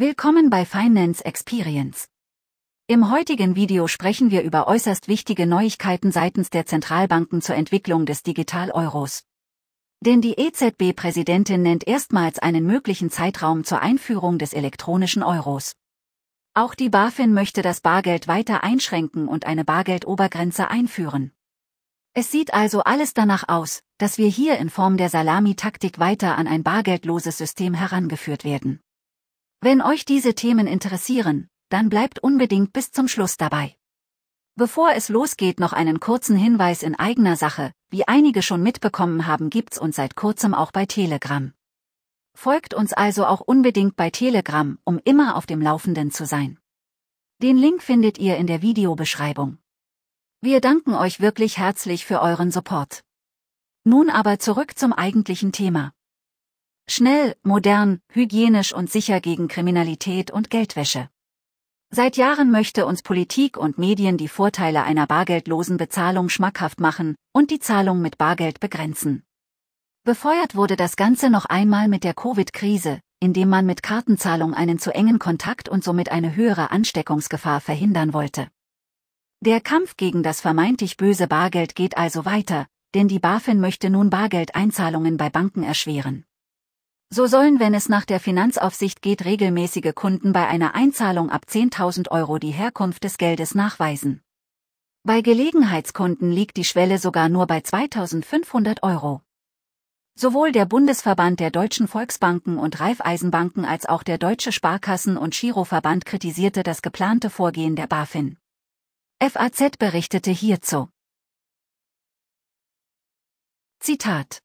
Willkommen bei Finance Experience. Im heutigen Video sprechen wir über äußerst wichtige Neuigkeiten seitens der Zentralbanken zur Entwicklung des Digital-Euros. Denn die EZB-Präsidentin nennt erstmals einen möglichen Zeitraum zur Einführung des elektronischen Euros. Auch die BaFin möchte das Bargeld weiter einschränken und eine Bargeldobergrenze einführen. Es sieht also alles danach aus, dass wir hier in Form der Salamitaktik weiter an ein bargeldloses System herangeführt werden. Wenn euch diese Themen interessieren, dann bleibt unbedingt bis zum Schluss dabei. Bevor es losgeht, noch einen kurzen Hinweis in eigener Sache. Wie einige schon mitbekommen haben, gibt's uns seit kurzem auch bei Telegram. Folgt uns also auch unbedingt bei Telegram, um immer auf dem Laufenden zu sein. Den Link findet ihr in der Videobeschreibung. Wir danken euch wirklich herzlich für euren Support. Nun aber zurück zum eigentlichen Thema. Schnell, modern, hygienisch und sicher gegen Kriminalität und Geldwäsche. Seit Jahren möchte uns Politik und Medien die Vorteile einer bargeldlosen Bezahlung schmackhaft machen und die Zahlung mit Bargeld begrenzen. Befeuert wurde das Ganze noch einmal mit der Covid-Krise, indem man mit Kartenzahlung einen zu engen Kontakt und somit eine höhere Ansteckungsgefahr verhindern wollte. Der Kampf gegen das vermeintlich böse Bargeld geht also weiter, denn die BaFin möchte nun Bargeldeinzahlungen bei Banken erschweren. So sollen, wenn es nach der Finanzaufsicht geht, regelmäßige Kunden bei einer Einzahlung ab 10.000 Euro die Herkunft des Geldes nachweisen. Bei Gelegenheitskunden liegt die Schwelle sogar nur bei 2.500 Euro. Sowohl der Bundesverband der deutschen Volksbanken und Raiffeisenbanken als auch der Deutsche Sparkassen- und Giroverband kritisierte das geplante Vorgehen der BaFin. FAZ berichtete hierzu. Zitat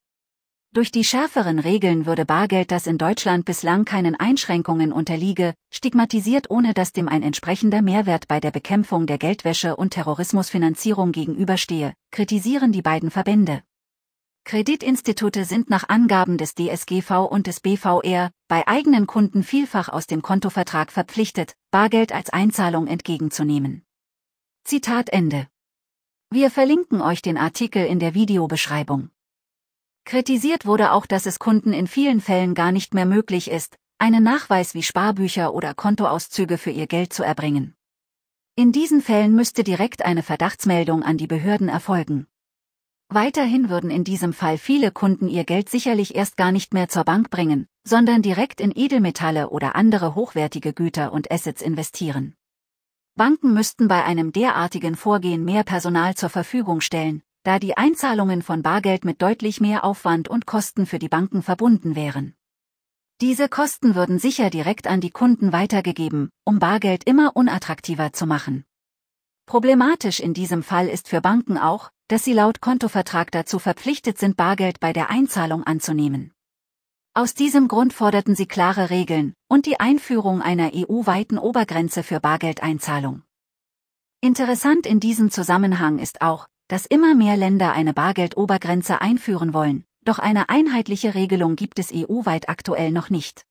durch die schärferen Regeln würde Bargeld, das in Deutschland bislang keinen Einschränkungen unterliege, stigmatisiert, ohne dass dem ein entsprechender Mehrwert bei der Bekämpfung der Geldwäsche und Terrorismusfinanzierung gegenüberstehe, kritisieren die beiden Verbände. Kreditinstitute sind nach Angaben des DSGV und des BVR bei eigenen Kunden vielfach aus dem Kontovertrag verpflichtet, Bargeld als Einzahlung entgegenzunehmen. Zitat Ende. Wir verlinken euch den Artikel in der Videobeschreibung. Kritisiert wurde auch, dass es Kunden in vielen Fällen gar nicht mehr möglich ist, einen Nachweis wie Sparbücher oder Kontoauszüge für ihr Geld zu erbringen. In diesen Fällen müsste direkt eine Verdachtsmeldung an die Behörden erfolgen. Weiterhin würden in diesem Fall viele Kunden ihr Geld sicherlich erst gar nicht mehr zur Bank bringen, sondern direkt in Edelmetalle oder andere hochwertige Güter und Assets investieren. Banken müssten bei einem derartigen Vorgehen mehr Personal zur Verfügung stellen, da die Einzahlungen von Bargeld mit deutlich mehr Aufwand und Kosten für die Banken verbunden wären. Diese Kosten würden sicher direkt an die Kunden weitergegeben, um Bargeld immer unattraktiver zu machen. Problematisch in diesem Fall ist für Banken auch, dass sie laut Kontovertrag dazu verpflichtet sind, Bargeld bei der Einzahlung anzunehmen. Aus diesem Grund forderten sie klare Regeln und die Einführung einer EU-weiten Obergrenze für Bargeldeinzahlung. Interessant in diesem Zusammenhang ist auch, dass immer mehr Länder eine Bargeldobergrenze einführen wollen, doch eine einheitliche Regelung gibt es EU-weit aktuell noch nicht.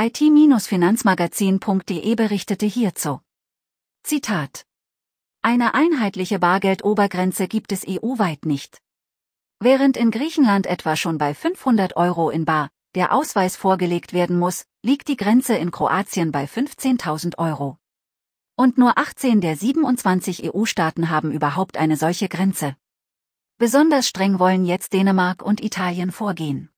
IT-finanzmagazin.de berichtete hierzu. Zitat. Eine einheitliche Bargeldobergrenze gibt es EU-weit nicht. Während in Griechenland etwa schon bei 500 Euro in Bar der Ausweis vorgelegt werden muss, liegt die Grenze in Kroatien bei 15.000 Euro. Und nur 18 der 27 EU-Staaten haben überhaupt eine solche Grenze. Besonders streng wollen jetzt Dänemark und Italien vorgehen.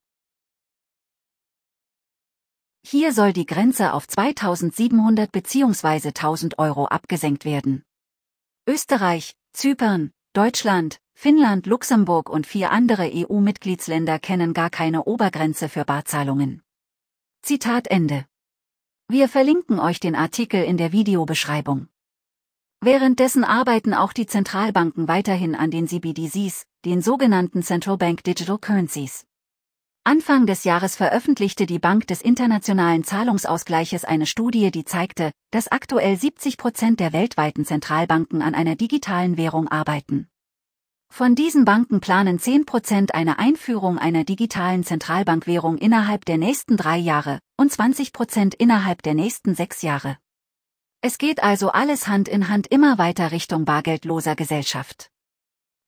Hier soll die Grenze auf 2700 bzw. 1000 Euro abgesenkt werden. Österreich, Zypern, Deutschland, Finnland, Luxemburg und vier andere EU-Mitgliedsländer kennen gar keine Obergrenze für Barzahlungen. Zitat Ende. Wir verlinken euch den Artikel in der Videobeschreibung. Währenddessen arbeiten auch die Zentralbanken weiterhin an den CBDCs, den sogenannten Central Bank Digital Currencies. Anfang des Jahres veröffentlichte die Bank des Internationalen Zahlungsausgleiches eine Studie, die zeigte, dass aktuell 70 Prozent der weltweiten Zentralbanken an einer digitalen Währung arbeiten. Von diesen Banken planen 10% eine Einführung einer digitalen Zentralbankwährung innerhalb der nächsten drei Jahre und 20% innerhalb der nächsten sechs Jahre. Es geht also alles Hand in Hand immer weiter Richtung bargeldloser Gesellschaft.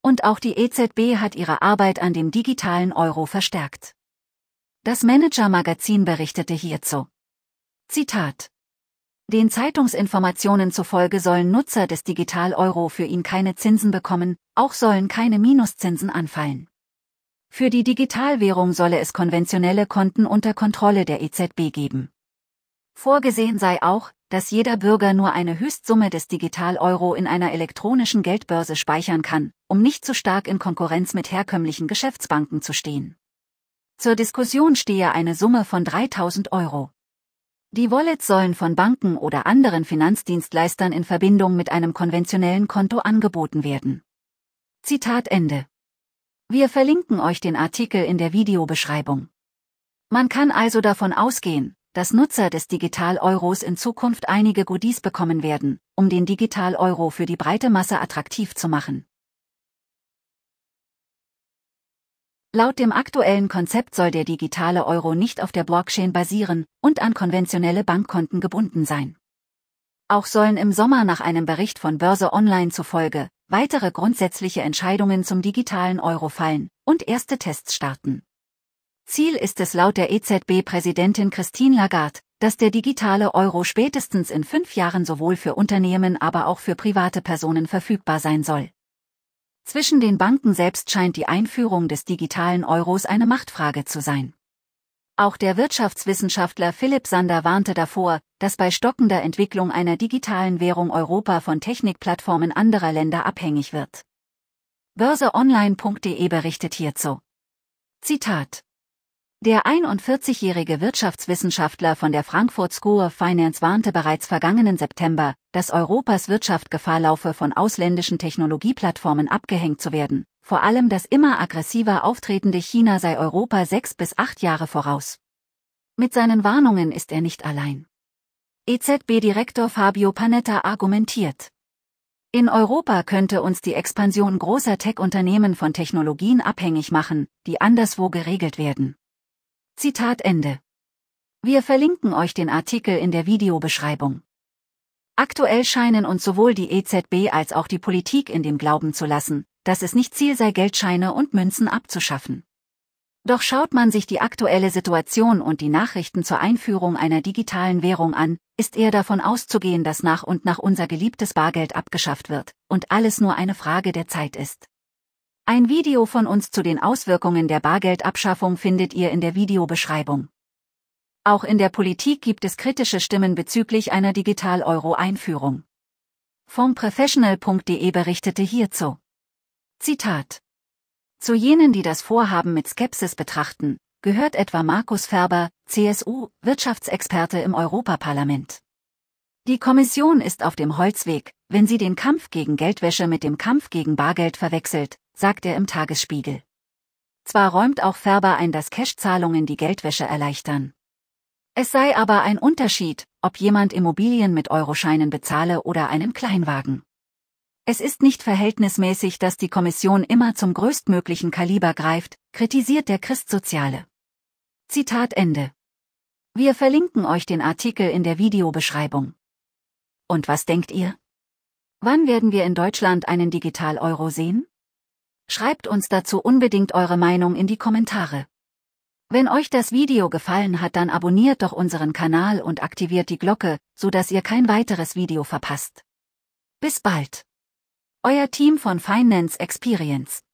Und auch die EZB hat ihre Arbeit an dem digitalen Euro verstärkt. Das Manager-Magazin berichtete hierzu. Zitat. Den Zeitungsinformationen zufolge sollen Nutzer des Digital-Euro für ihn keine Zinsen bekommen, auch sollen keine Minuszinsen anfallen. Für die Digitalwährung solle es konventionelle Konten unter Kontrolle der EZB geben. Vorgesehen sei auch, dass jeder Bürger nur eine Höchstsumme des Digital-Euro in einer elektronischen Geldbörse speichern kann, um nicht zu stark in Konkurrenz mit herkömmlichen Geschäftsbanken zu stehen. Zur Diskussion stehe eine Summe von 3000 Euro. Die Wallets sollen von Banken oder anderen Finanzdienstleistern in Verbindung mit einem konventionellen Konto angeboten werden. Zitat Ende. Wir verlinken euch den Artikel in der Videobeschreibung. Man kann also davon ausgehen, dass Nutzer des Digital-Euros in Zukunft einige Goodies bekommen werden, um den Digital-Euro für die breite Masse attraktiv zu machen. Laut dem aktuellen Konzept soll der digitale Euro nicht auf der Blockchain basieren und an konventionelle Bankkonten gebunden sein. Auch sollen im Sommer nach einem Bericht von Börse Online zufolge weitere grundsätzliche Entscheidungen zum digitalen Euro fallen und erste Tests starten. Ziel ist es laut der EZB-Präsidentin Christine Lagarde, dass der digitale Euro spätestens in fünf Jahren sowohl für Unternehmen aber auch für private Personen verfügbar sein soll. Zwischen den Banken selbst scheint die Einführung des digitalen Euros eine Machtfrage zu sein. Auch der Wirtschaftswissenschaftler Philipp Sander warnte davor, dass bei stockender Entwicklung einer digitalen Währung Europa von Technikplattformen anderer Länder abhängig wird. Börseonline.de berichtet hierzu. Zitat. Der 41-jährige Wirtschaftswissenschaftler von der Frankfurt School of Finance warnte bereits vergangenen September, dass Europas Wirtschaft Gefahr laufe, von ausländischen Technologieplattformen abgehängt zu werden. Vor allem das immer aggressiver auftretende China sei Europa sechs bis acht Jahre voraus. Mit seinen Warnungen ist er nicht allein. EZB-Direktor Fabio Panetta argumentiert. In Europa könnte uns die Expansion großer Tech-Unternehmen von Technologien abhängig machen, die anderswo geregelt werden. Zitat Ende. Wir verlinken euch den Artikel in der Videobeschreibung. Aktuell scheinen uns sowohl die EZB als auch die Politik in dem Glauben zu lassen, dass es nicht Ziel sei, Geldscheine und Münzen abzuschaffen. Doch schaut man sich die aktuelle Situation und die Nachrichten zur Einführung einer digitalen Währung an, ist eher davon auszugehen, dass nach und nach unser geliebtes Bargeld abgeschafft wird und alles nur eine Frage der Zeit ist. Ein Video von uns zu den Auswirkungen der Bargeldabschaffung findet ihr in der Videobeschreibung. Auch in der Politik gibt es kritische Stimmen bezüglich einer Digital-Euro-Einführung. Vom Professional.de berichtete hierzu. Zitat. Zu jenen, die das Vorhaben mit Skepsis betrachten, gehört etwa Markus Ferber, CSU, Wirtschaftsexperte im Europaparlament. Die Kommission ist auf dem Holzweg, wenn sie den Kampf gegen Geldwäsche mit dem Kampf gegen Bargeld verwechselt, sagt er im Tagesspiegel. Zwar räumt auch Ferber ein, dass Cashzahlungen die Geldwäsche erleichtern. Es sei aber ein Unterschied, ob jemand Immobilien mit Euroscheinen bezahle oder einem Kleinwagen. Es ist nicht verhältnismäßig, dass die Kommission immer zum größtmöglichen Kaliber greift, kritisiert der Christsoziale. Zitat Ende. Wir verlinken euch den Artikel in der Videobeschreibung. Und was denkt ihr? Wann werden wir in Deutschland einen Digital-Euro sehen? Schreibt uns dazu unbedingt eure Meinung in die Kommentare. Wenn euch das Video gefallen hat, dann abonniert doch unseren Kanal und aktiviert die Glocke, so dass ihr kein weiteres Video verpasst. Bis bald! Euer Team von Finance Experience.